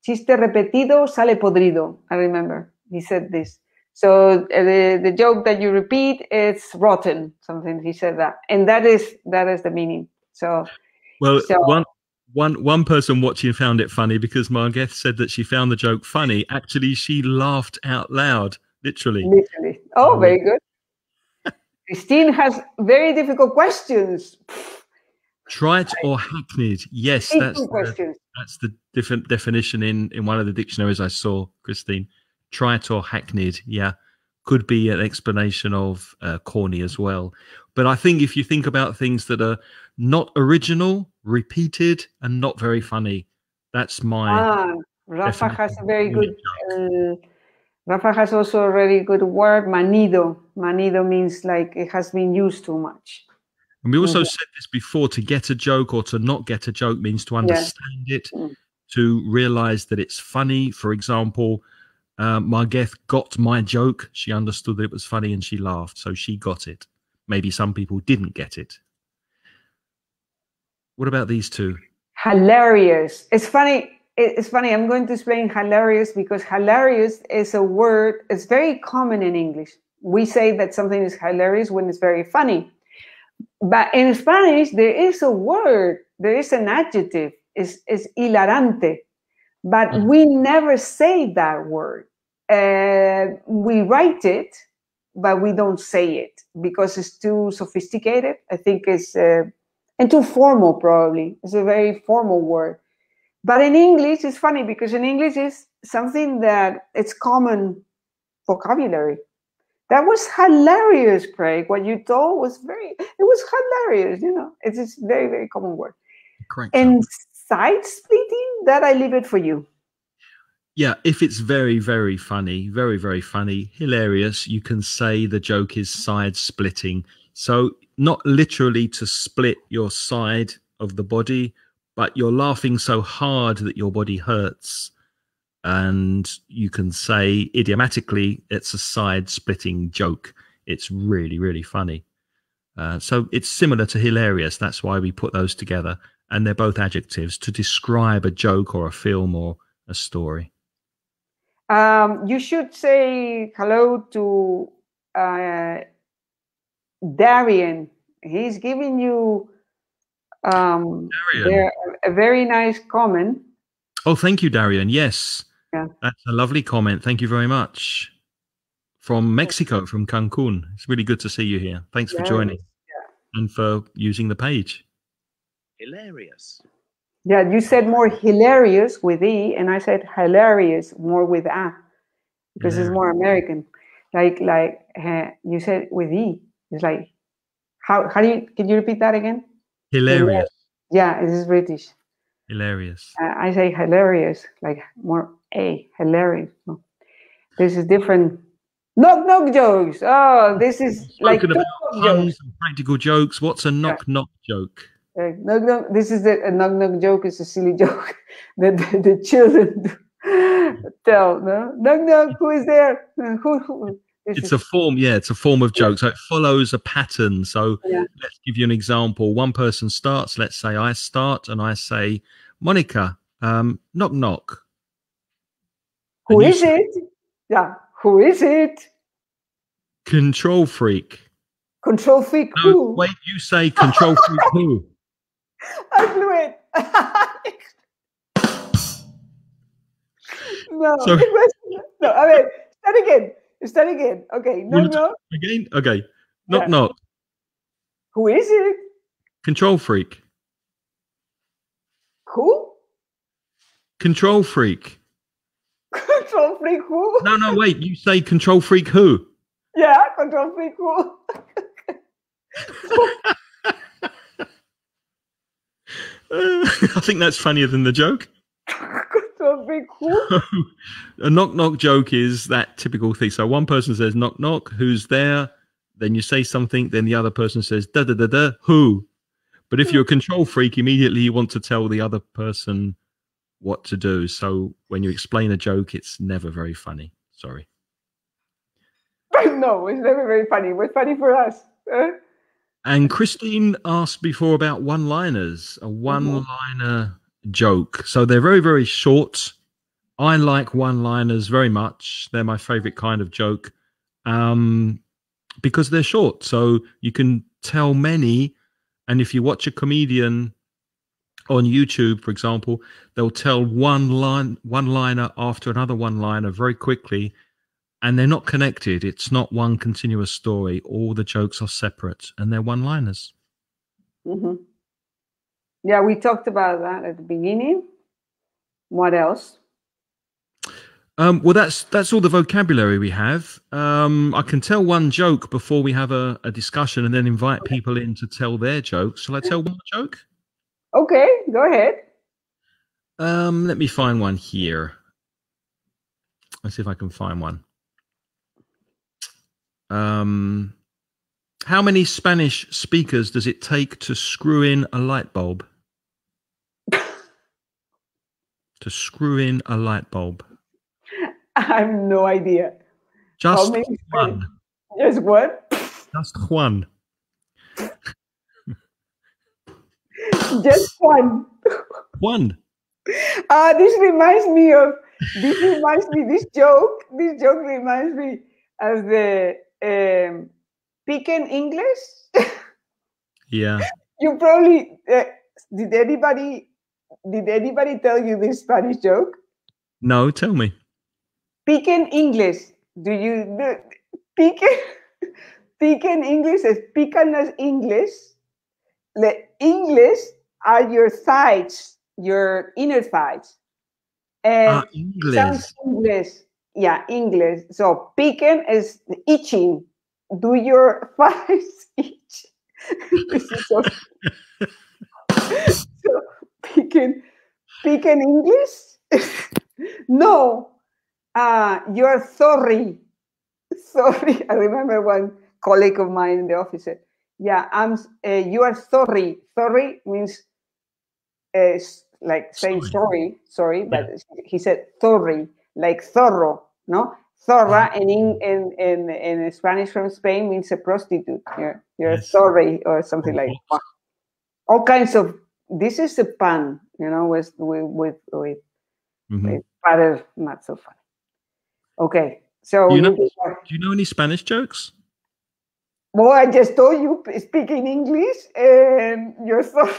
Chiste repetido sale podrido. I remember he said this. So uh, the, the joke that you repeat, it's rotten. Something he said that, and that is that is the meaning. So, well, so, one one one person watching found it funny because Margeth said that she found the joke funny. Actually, she laughed out loud, literally. Literally. Oh, um, very good. [LAUGHS] Christine has very difficult questions. Trite or hackneyed? Yes, that's the, that's the different definition in in one of the dictionaries I saw, Christine or hackneyed. Yeah, could be an explanation of uh, corny as well. But I think if you think about things that are not original, repeated, and not very funny, that's my. Ah, Rafa has a very good. Uh, Rafa has also a very good word, manido. Manido means like it has been used too much. And we also mm-hmm. said this before to get a joke or to not get a joke means to understand yes. it, mm. to realize that it's funny. For example, um, my guest got my joke. She understood that it was funny and she laughed. So she got it. Maybe some people didn't get it. What about these two? Hilarious. It's funny. It's funny. I'm going to explain hilarious because hilarious is a word, it's very common in English. We say that something is hilarious when it's very funny. But in Spanish, there is a word, there is an adjective. It's, it's hilarante but mm-hmm. we never say that word. Uh, we write it, but we don't say it because it's too sophisticated. I think it's uh, and too formal. Probably it's a very formal word. But in English, it's funny because in English is something that it's common vocabulary. That was hilarious, Craig. What you told was very. It was hilarious. You know, it's a very very common word. Correct. And side splitting, that I leave it for you. Yeah, if it's very, very funny, very, very funny, hilarious, you can say the joke is side splitting. So, not literally to split your side of the body, but you're laughing so hard that your body hurts. And you can say idiomatically, it's a side splitting joke. It's really, really funny. Uh, so, it's similar to hilarious. That's why we put those together and they're both adjectives to describe a joke or a film or a story? Um, you should say hello to uh, Darian. He's giving you um, a very nice comment. Oh, thank you, Darian. Yes. Yeah. That's a lovely comment. Thank you very much. From Mexico, from Cancun. It's really good to see you here. Thanks for joining yeah. and for using the page hilarious. Yeah, you said more hilarious with E, and I said hilarious more with A, because yeah. it's more American. Like, like uh, you said with E, it's like, how, how do you, can you repeat that again? Hilarious. Yeah, it is British. Hilarious. Uh, I say hilarious, like more A, hilarious. No. This is different. Knock knock jokes. Oh, this is like about puns and practical jokes. What's a knock yeah. knock joke? nug nug, this is a nug nug joke, it's a silly [LAUGHS] joke that the, the children [LAUGHS] tell. No? Nug nug, who is there? Who, who? It's a form, yeah, it's a form of joke. So it follows a pattern. So yeah. let's give you an example. One person starts, let's say I start and I say, Monica, um, knock knock. Who is say, it? Yeah, who is it? Control freak. Control freak no, who? Wait, you say control freak [LAUGHS] who? [LAUGHS] I blew it. [LAUGHS] no, Sorry. it was, no. A ver, start again. Start again. Okay, no, no. Again? Okay. Not, yeah. not. Who is it? Control freak. Who? Control freak. Control freak who? No, no, wait. You say control freak who? Yeah, control freak who? [LAUGHS] [LAUGHS] I think that's funnier than the joke. cool. [LAUGHS] [LAUGHS] a knock knock joke is that typical thing. So one person says knock knock, who's there? Then you say something, then the other person says da da da da, who? But if you're a control freak, immediately you want to tell the other person what to do. So when you explain a joke, it's never very funny. Sorry. no, it's never very funny. We're funny for us. Uh? And Christine asked before about one liners, a oh, one liner joke. So they're very, very short. I like one liners very much. They're my favorite kind of joke um, because they're short. So you can tell many. And if you watch a comedian on YouTube, for example, they'll tell one line, one liner after another one liner very quickly and they're not connected. It's not one continuous story. All the jokes are separate and they're one liners. Mm-hmm. Yeah, we talked about that at the beginning. What else? Um, well, that's that's all the vocabulary we have. Um, I can tell one joke before we have a, a discussion, and then invite people in to tell their jokes. Shall I tell one joke? Okay, go ahead. Um, let me find one here. Let's see if I can find one. Um, how many Spanish speakers does it take to screw in a light bulb? to screw in a light bulb. [LAUGHS] I have no idea. Just one. Just one. Just one. Just one. One. Uh, [LAUGHS] this reminds me of this reminds me this joke. This joke reminds me of the speak in English? yeah. [LAUGHS] You probably uh, did anybody did anybody tell you this Spanish joke? No, tell me. Speak in English. Do you speak in, [LAUGHS] speak in English? Speak in English. The English are your sides, your inner sides. And ah, English. English. Yeah, English. So picking is itching do your [LAUGHS] five speech? this is so, [LAUGHS] so pick, pick an English. [LAUGHS] no, uh, you're sorry. Sorry. I remember one colleague of mine in the office said, yeah, I'm, uh, you are sorry. Sorry means uh, like saying sorry, sorry, sorry but yeah. he said sorry, like thorough, no? Zorra ah. in, in, in, in Spanish from Spain means a prostitute. You're, you're yes. a zorra or something like that. All kinds of, this is a pun, you know, with, with, with, mm-hmm. with rather not so funny. Okay, so. Do you, know, do you know any Spanish jokes? Well, I just told you, speaking English, and you're [LAUGHS] sorry.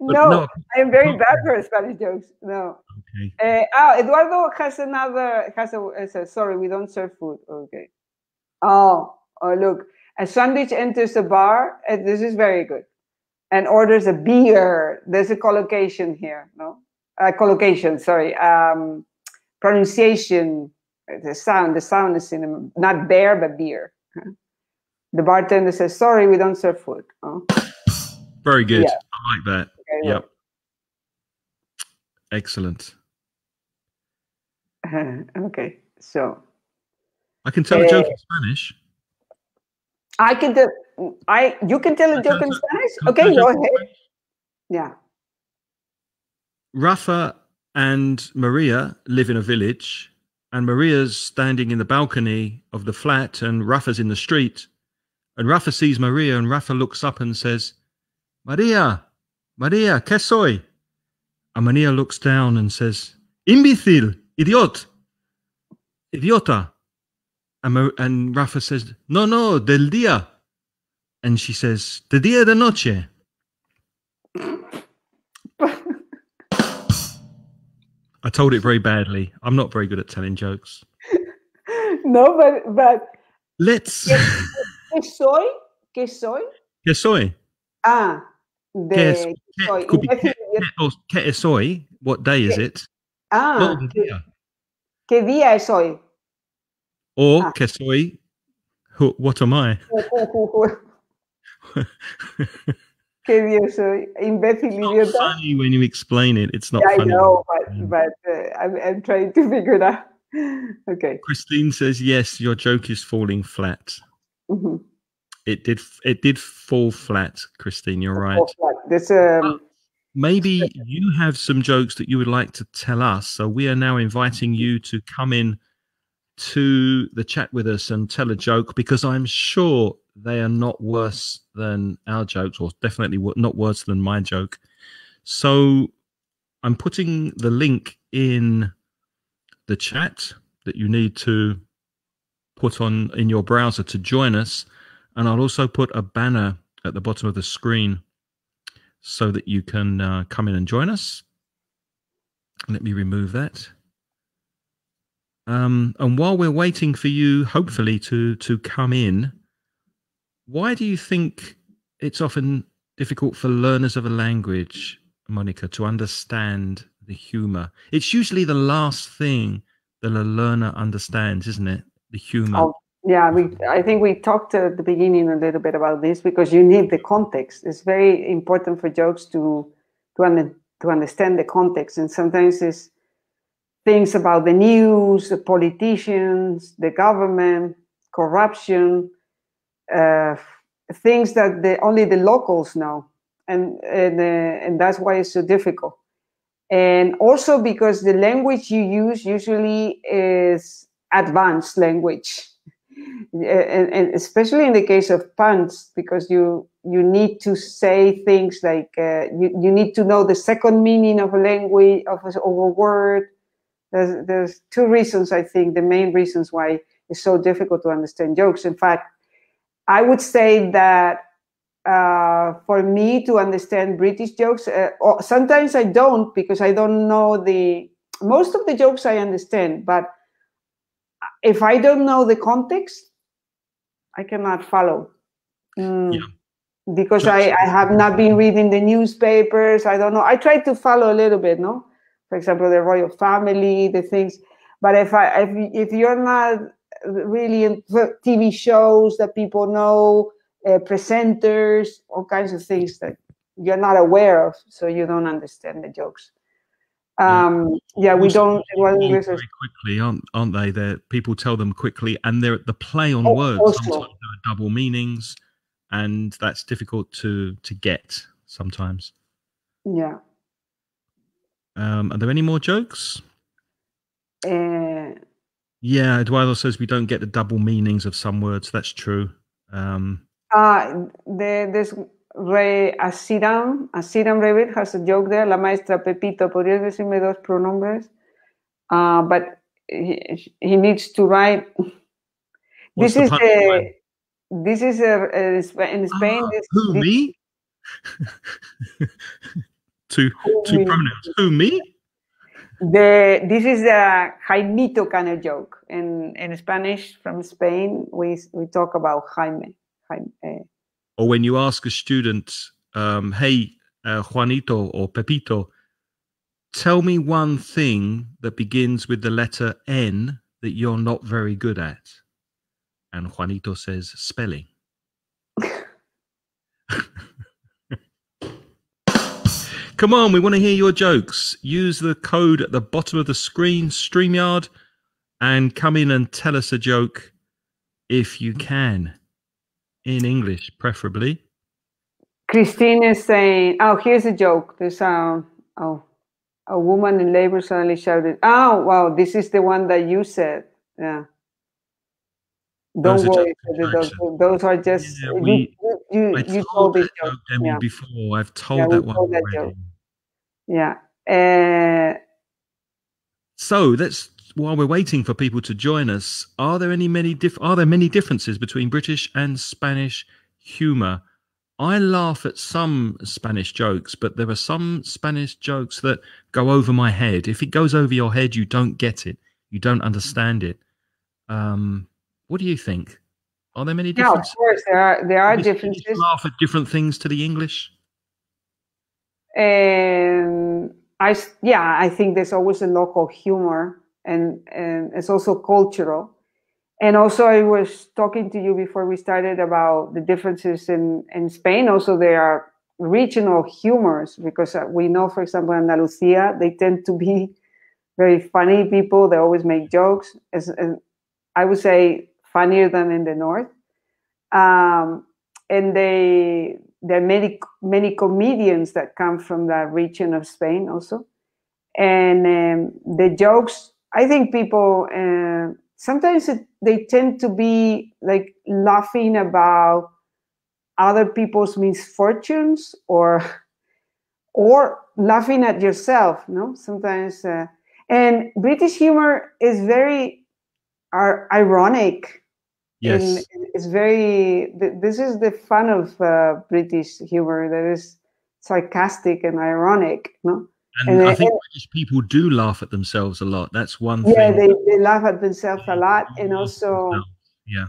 No, no, I am very bad for Spanish jokes. No, Okay. Uh, oh, Eduardo has another, has a, eh, sorry, we don't serve food. Okay. Oh, oh, look. A sandwich enters a bar. Eh, this is very good. And orders a beer. There's a collocation here, no? Uh, collocation, sorry. Um, pronunciation, the sound. The sound is in, a, not bear, but beer. [LAUGHS] The bartender says, sorry, we don't serve food. Oh. Very good. Yeah. I like that. Okay, yep. Excellent. [LAUGHS] Okay, so. I can tell uh, a joke in eh, Spanish. I can tell. I you can tell a joke in Spanish. Okay, go ahead. Yeah. Rafa and Maria live in a village, and Maria's standing in the balcony of the flat, and Rafa's in the street. And Rafa sees Maria, and Rafa looks up and says, Maria, Maria, ¿qué soy? And Maria looks down and says, Imbecile idiot, idiota. And, Mar- and Rafa says, no, no, del dia. And she says, the dia de noche. I told it very badly. I'm not very good at telling jokes. [LAUGHS] no, but but let's. ¿Qué soy? ¿Qué soy? ¿Qué soy? Ah, de. ¿Qué, qué, soy. Could be, ¿Qué, qué, qué soy? What day is it? Ah, todo el día. ¿Qué día es hoy? O ah. que soy. what am I? [LAUGHS] ¿Qué día Imbécil, It's not funny when you explain it. It's not yeah, funny. I know, but, but uh, I'm, I'm trying to figure it out. okay. Christine says, "Yes, your joke is falling flat." Mm-hmm. It did. It did fall flat, Christine. You're right. Um, maybe you have some jokes that you would like to tell us. So we are now inviting you to come in to the chat with us and tell a joke because I'm sure they are not worse than our jokes, or definitely not worse than my joke. So I'm putting the link in the chat that you need to put on in your browser to join us. And I'll also put a banner at the bottom of the screen so that you can uh, come in and join us. Let me remove that. Um, and while we're waiting for you, hopefully, to to come in, why do you think it's often difficult for learners of a language, Monica, to understand the humor? It's usually the last thing that a learner understands, isn't it? The humor. Oh, yeah we i think we talked at the beginning a little bit about this because you need the context it's very important for jokes to to, un- to understand the context and sometimes it's things about the news the politicians the government corruption uh, things that the, only the locals know and and, uh, and that's why it's so difficult and also because the language you use usually is advanced language and, especially in the case of puns because you you need to say things like uh, you, you need to know the second meaning of a language of a, of a word there's, there's two reasons i think the main reasons why it's so difficult to understand jokes in fact i would say that uh, for me to understand british jokes uh, sometimes i don't because i don't know the most of the jokes i understand but if I don't know the context, I cannot follow. Mm, yeah. Because I, I have not been reading the newspapers. I don't know. I try to follow a little bit, no? For example, the royal family, the things. But if I if, if you're not really in TV shows that people know, uh, presenters, all kinds of things that you're not aware of, so you don't understand the jokes. Um, yeah, we don't. well, very quickly, aren't aren't they? they people tell them quickly, and they're the play on oh, words. Also. Sometimes there are double meanings, and that's difficult to to get sometimes. Yeah. Um, are there any more jokes? Uh, yeah, Eduardo says we don't get the double meanings of some words. That's true. Um, uh, there, there's Rey Asiram, Asiram Rabbit has a joke there, la maestra Pepito, ¿podrías decirme dos pronombres? Uh, but he, he, needs to write. [LAUGHS] this is a, this is a, a in ah, Spain. Uh, this, who this, me? [LAUGHS] two who two me. pronouns. Who me? The this is a Jaimito kind of joke in in Spanish from Spain. We we talk about Jaime. Jaime eh, or when you ask a student, um, hey, uh, Juanito or Pepito, tell me one thing that begins with the letter N that you're not very good at. And Juanito says, spelling. [LAUGHS] Come on, we want to hear your jokes. Use the code at the bottom of the screen, StreamYard, and come in and tell us a joke if you can in English, preferably. Christine is saying, "Oh, here's a joke. There's a uh, oh, a woman in labor suddenly shouted, "Oh, wow! This is the one that you said." Yeah. Don't worry, those, those, are just yeah, we, you, you, I you told, that joke, yeah. before. I've told yeah, that one told that Joke. Yeah. Uh, so let's while we're waiting for people to join us, are there any many dif- are there many differences between British and Spanish humour? I laugh at some Spanish jokes, but there are some Spanish jokes that go over my head. If it goes over your head, you don't get it. You don't understand it. Um, what do you think? Are there many differences? Yeah, of course, there are. There are differences. You laugh at different things to the English. Um, I yeah, I think there's always a local humor and, and it's also cultural. And also, I was talking to you before we started about the differences in, in Spain. Also, there are regional humors because uh, we know, for example, Andalusia, they tend to be very funny people. They always make jokes. As, as uh, I would say, funnier than in the north. Um, and they there are many many comedians that come from that region of Spain also, and um, the jokes I think people uh, sometimes it, they tend to be like laughing about other people's misfortunes or [LAUGHS] or laughing at yourself. No, sometimes uh, and British humor is very are ironic. Yes, and it's very. This is the fun of uh, British humor that is sarcastic and ironic. No and, and I think British people do laugh at themselves a lot. That's one yeah, thing. Yeah, they, they laugh at themselves a lot. And also, yeah.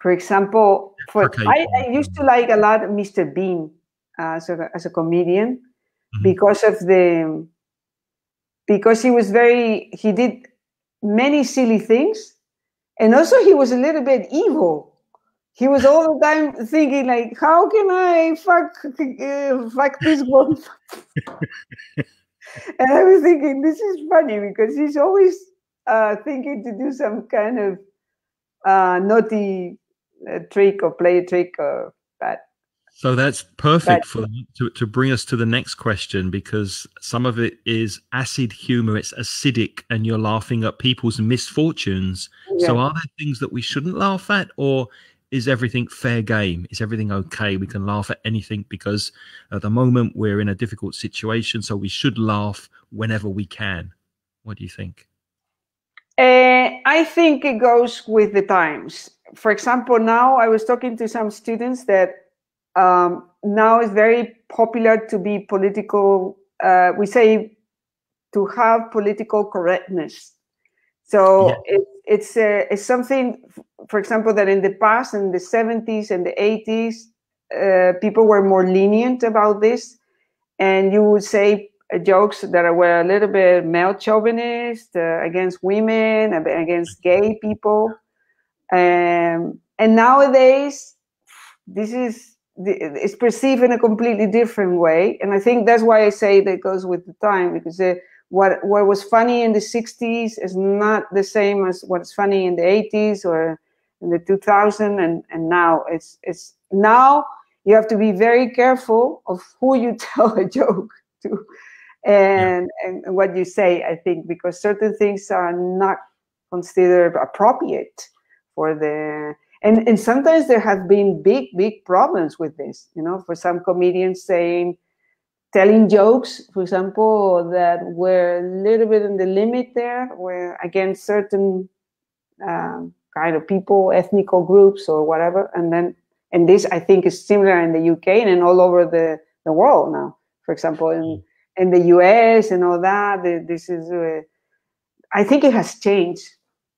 For example, for, I, I, used to like a lot Mr. Bean uh, as, a, as a comedian mm -hmm. because of the, because he was very, he did many silly things. And also, he was a little bit evil he was all the time thinking like how can i fuck uh, fuck this one [LAUGHS] and i was thinking this is funny because he's always uh, thinking to do some kind of uh, naughty uh, trick or play a trick or that so that's perfect but, for to, to bring us to the next question because some of it is acid humor it's acidic and you're laughing at people's misfortunes yeah. so are there things that we shouldn't laugh at or is everything fair game? Is everything okay? We can laugh at anything because at the moment we're in a difficult situation, so we should laugh whenever we can. What do you think? Uh, I think it goes with the times. For example, now I was talking to some students that um, now it's very popular to be political. Uh, we say to have political correctness. So yeah. it, it's, uh, it's something for example, that in the past, in the 70s and the 80s, uh, people were more lenient about this. And you would say uh, jokes that were a little bit male chauvinist, uh, against women, against gay people. Um, and nowadays, this is it's perceived in a completely different way. And I think that's why I say that goes with the time because uh, what what was funny in the 60s is not the same as what's funny in the 80s or in the 2000 and, and now it's it's now you have to be very careful of who you [LAUGHS] tell a joke to and yeah. and what you say i think because certain things are not considered appropriate for the and and sometimes there have been big big problems with this you know for some comedians saying telling jokes for example that were a little bit in the limit there where against certain um, kind of people, ethnical groups or whatever. And then, and this I think is similar in the UK and, all over the, the world now. For example, in, mm. in the US and all that, this is, uh, I think it has changed.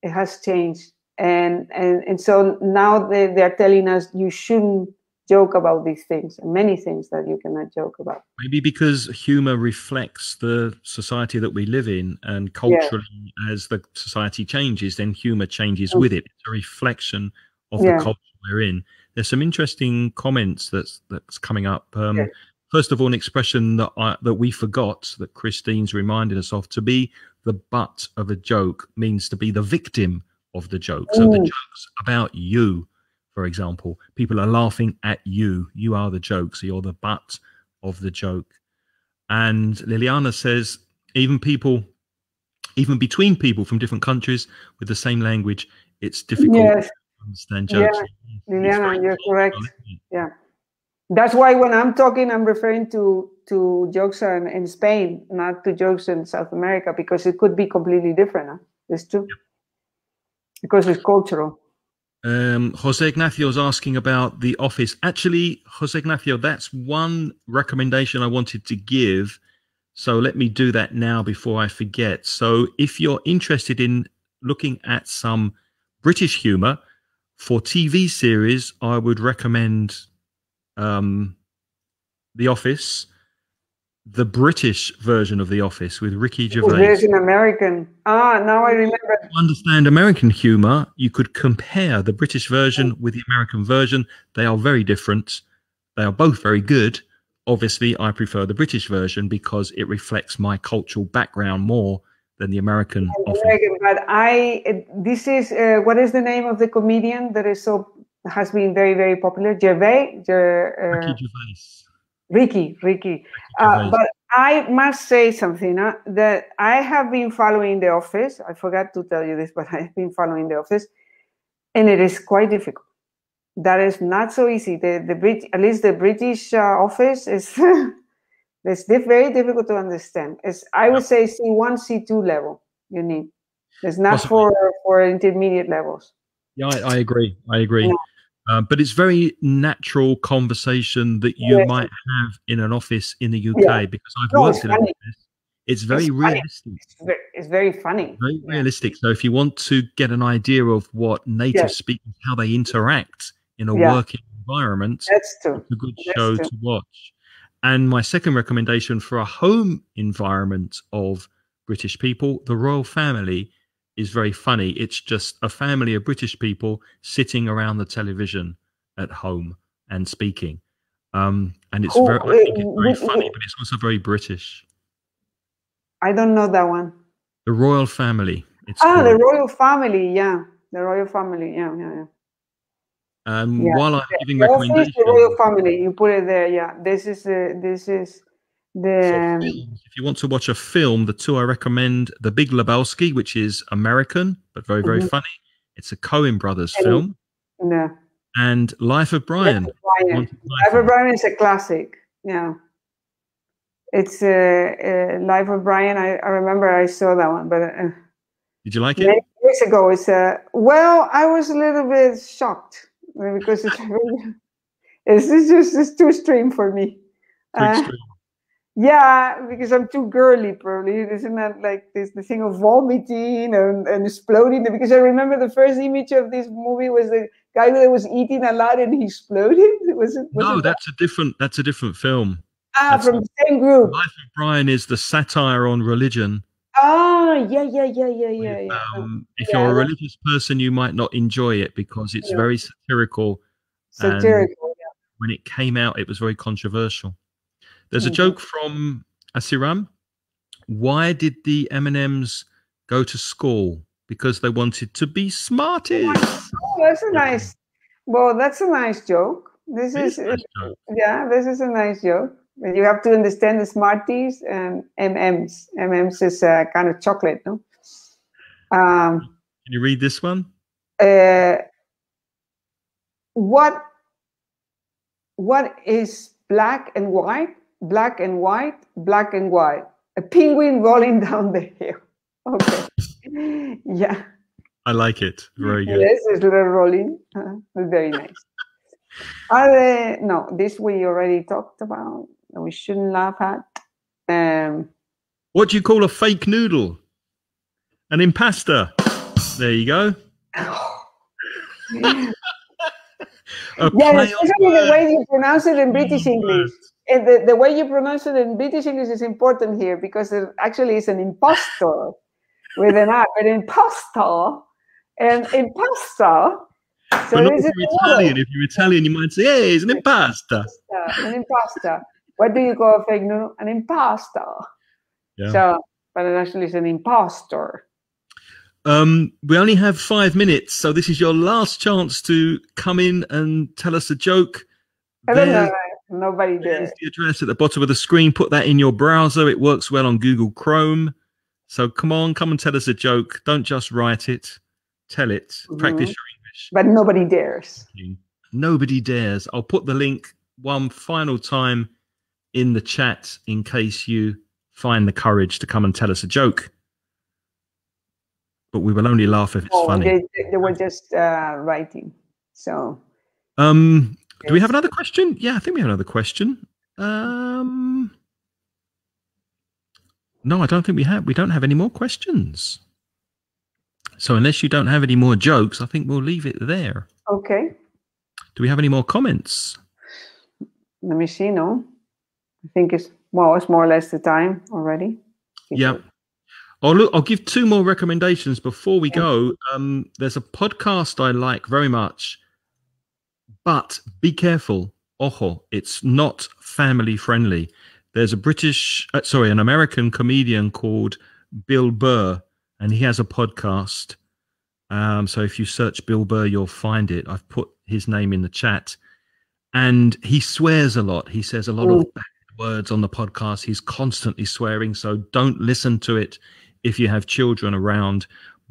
It has changed. And, and, and so now they, they're telling us you shouldn't joke about these things and many things that you cannot joke about maybe because humor reflects the society that we live in and culturally yeah. as the society changes then humor changes with it it's a reflection of yeah. the culture we're in there's some interesting comments that's that's coming up um, yeah. First of all, an expression that I, that we forgot that Christine's reminded us of: to be the butt of a joke means to be the victim of the joke. So the mm. joke's about you for example. People are laughing at you. You are the joke, so you're the butt of the joke. And Liliana says, even people, even between people from different countries with the same language, it's difficult yes. to understand jokes. Yeah, Liliana, you're correct. Yeah. That's why when I'm talking, I'm referring to to jokes in, in Spain, not to jokes in South America, because it could be completely different. Huh? It's true. Yeah. Because it's cultural. Um, Jose Ignacio is asking about the office. Actually, Jose Ignacio, that's one recommendation I wanted to give. So let me do that now before I forget. So if you're interested in looking at some British humor for TV series, I would recommend um, The Office the British version of The Office with Ricky Gervais. There's an American. Ah, now I remember. To understand American humor, you could compare the British version with the American version. They are very different. They are both very good. Obviously, I prefer the British version because it reflects my cultural background more than the American. American but I, this is uh, what is the name of the comedian that is so has been very very popular? Gervais. Ger, uh, Ricky Gervais. Ricky, Ricky. Uh, but I must say something uh, that I have been following The Office. I forgot to tell you this, [LAUGHS] but I've been following The Office, and it is quite difficult. That is not so easy. The the Brit at least the British uh, Office is [LAUGHS] it's very difficult to understand. It's I would say C one C two level you need. It's not Possibly. for for intermediate levels. Yeah, I, I agree. I agree. Yeah. Um, but it's very natural conversation that you might have in an office in the UK yeah. because I've no, worked in funny. an office. It's very it's realistic. It's very, it's very, funny. Very yeah. realistic. So if you want to get an idea of what native speakers how they interact in a working environment, that's true. It's a good that's show true. to watch. And my second recommendation for a home environment of British people, The Royal Family is very funny. It's just a family of British people sitting around the television at home and speaking. Um, and it's, oh, very, it's very funny, but it's also very British. I don't know that one. The Royal Family. It's ah, called. the Royal Family. Yeah, the Royal Family. Yeah, yeah, yeah. Um, yeah. While I'm giving yeah. recommendations, the Royal Family. You put it there. Yeah, this is uh, this is the, so if you want to watch a film, the two I recommend: The Big Lebowski, which is American but very very mm-hmm. funny. It's a Cohen Brothers and, film. No. And Life of Brian. Life of Brian, Life of Brian is a classic. Yeah. It's uh, uh, Life of Brian. I, I, remember I saw that one, but. Uh, Did you like it? years ago, it's uh, well, I was a little bit shocked uh, because it's, [LAUGHS] [LAUGHS] it's, it's just it's too extreme for me. Too uh, extreme. Yeah, because I'm too girly, probably. Isn't that like this the thing of vomiting and, and exploding? Because I remember the first image of this movie was the guy that was eating a lot and he exploded. [LAUGHS] Was it? Was no, it that's that? a different. That's a different film. Ah, that's from the same group. Life of Brian is the satire on religion. Ah, yeah, yeah, yeah, yeah, yeah. yeah. Um, if yeah, you're a religious person, you might not enjoy it because it's yeah. very satirical. Satirical. When it came out, it was very controversial. There's a mm-hmm. joke from Asiram. Why did the M&Ms go to school? Because they wanted to be smarties. Oh, that's a nice. Well, that's a nice joke. This it is, is nice joke. yeah, this is a nice joke. But you have to understand the smarties and m MMs ms m ms is a kind of chocolate, no? Um, Can you read this one? Uh, what what is black and white black and white, black and white. A penguin rolling [LAUGHS] down the hill. Okay. [LAUGHS] yeah. I like it. Very good. Yes, it's rolling. Uh, very nice. [LAUGHS] Are there? no, this we already talked about. We shouldn't laugh at. Um, what do you call a fake noodle? An impasta. There you go. yeah, especially the way you pronounce it in British English. And the, the way you pronounce it in British English is important here because it actually is an impostor with an R, but impostor and impostor. So but if you're Italian, if you're Italian, you might say, hey, it's an impostor." An impostor. what do you call a fake news? An impostor? Yeah. So, but it actually is an impostor. Um, we only have five minutes, so this is your last chance to come in and tell us a joke. I don't know. Nobody did. the address at the bottom of the screen. Put that in your browser. It works well on Google Chrome. So come on, come and tell us a joke. Don't just write it. Tell it. Mm-hmm. Practice your English. But nobody dares. Nobody dares. I'll put the link one final time in the chat in case you find the courage to come and tell us a joke. But we will only laugh if it's oh, funny. They, they were just uh, writing. So. Um, do we have another question? Yeah, I think we have another question. Um, no, I don't think we have. We don't have any more questions. So unless you don't have any more jokes, I think we'll leave it there. Okay. Do we have any more comments? Let me see. No, I think it's well, it's more or less the time already. Yeah. Oh, look, I'll give two more recommendations before we yeah. go. Um, there's a podcast I like very much but be careful. Ojo, it's not family friendly. There's a British, uh, sorry, an American comedian called Bill Burr, and he has a podcast. Um, so if you search Bill Burr, you'll find it. I've put his name in the chat. And he swears a lot. He says a lot oh. of words on the podcast. He's constantly swearing. So don't listen to it if you have children around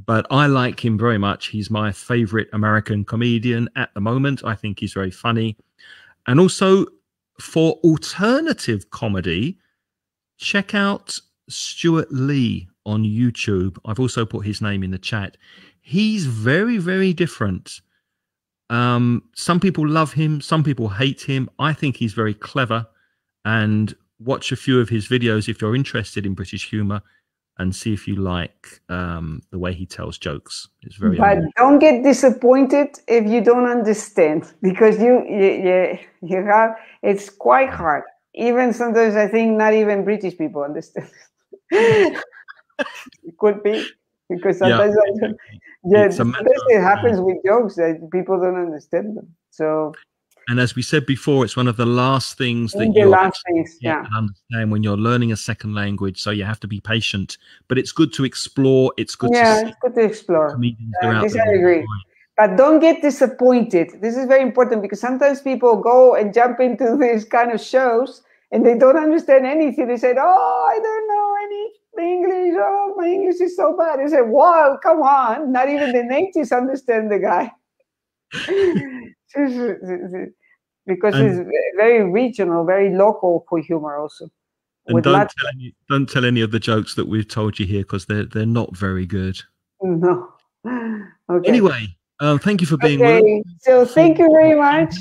but I like him very much. He's my favorite American comedian at the moment. I think he's very funny. And also for alternative comedy, check out Stuart Lee on YouTube. I've also put his name in the chat. He's very, very different. Um, some people love him, some people hate him. I think he's very clever and watch a few of his videos if you're interested in British humor and see if you like um, the way he tells jokes. It's very. But unusual. don't get disappointed if you don't understand, because you you you have it's quite hard. Even sometimes I think not even British people understand. [LAUGHS] it could be because sometimes yeah, I, yeah, it happens with jokes that people don't understand them. So and as we said before, it's one of the last things that you yeah. understand when you're learning a second language. So you have to be patient, but it's good to explore. It's good. Yeah, to it's good to explore. Uh, this I agree. But don't get disappointed. This is very important because sometimes people go and jump into [LAUGHS] these kind of shows and they don't understand anything. They said, "Oh, I don't know any English. Oh, my English is so bad." I said, "Whoa, come on! Not even the natives understand the guy." [LAUGHS] because and it's very regional, very local for humor also. And don't Latin. tell, any, don't tell any of the jokes that we've told you here because they're they're not very good. No. [LAUGHS] Okay. Anyway, um, thank you for being okay. with us. So thank you very much.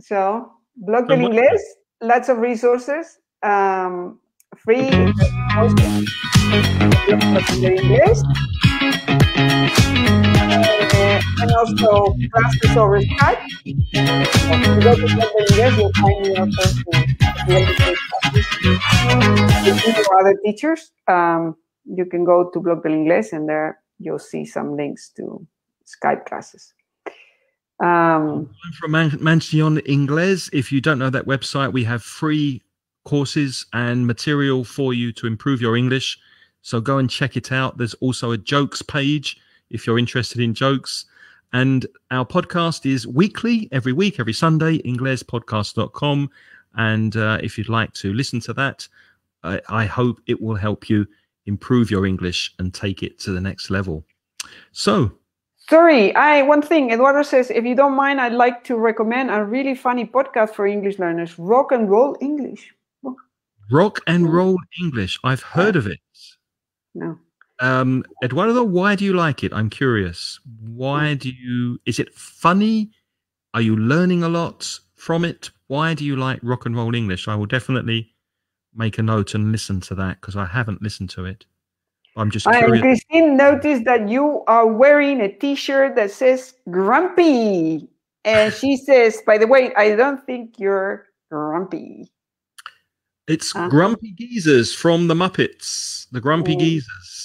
So Blog del Inglés, lots of resources, um, free and also Professor Richard. So, you other teachers, um, you can go to Blog del Inglés and there you'll see some links to Skype classes. Um, from Man- Mansion Inglés, if you don't know that website, we have free courses and material for you to improve your English. So go and check it out. There's also a jokes page if you're interested in jokes. And our podcast is weekly, every week, every Sunday, inglespodcast.com. And uh, if you'd like to listen to that, I, I hope it will help you improve your English and take it to the next level. So, Sorry, I one thing. Eduardo says, if you don't mind, I'd like to recommend a really funny podcast for English learners: Rock and Roll English. Rock and Roll English. I've heard of it. No. Um, Eduardo, why do you like it? I'm curious. Why hmm. do you? Is it funny? Are you learning a lot from it? Why do you like rock and roll English? I will definitely make a note and listen to that because I haven't listened to it. I'm just curious. And Christine noticed that you are wearing a T-shirt that says "Grumpy," and she [LAUGHS] says, "By the way, I don't think you're grumpy." It's uh-huh. Grumpy Geezers from the Muppets. The Grumpy oh. Geezers.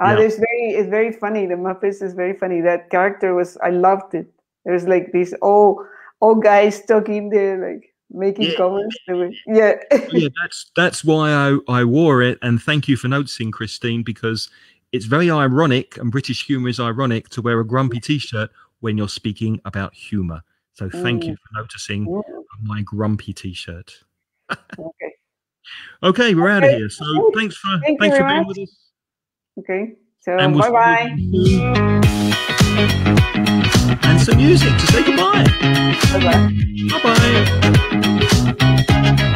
Uh, yeah. There's very it's very funny. The Muppets is very funny. That character was I loved it. There's like these old old guys talking there like making yeah. comments. yeah. Oh, yeah, that's that's why I, I wore it. And thank you for noticing, Christine, because it's very ironic and British humour is ironic to wear a grumpy t shirt when you're speaking about humour. So thank mm. you for noticing yeah. my grumpy t shirt. okay. [LAUGHS] Okay, we're okay. out of here. So thanks for thank thanks for being much. with us. Okay. So and bye bye. And some music to say goodbye. Bye bye. Bye bye.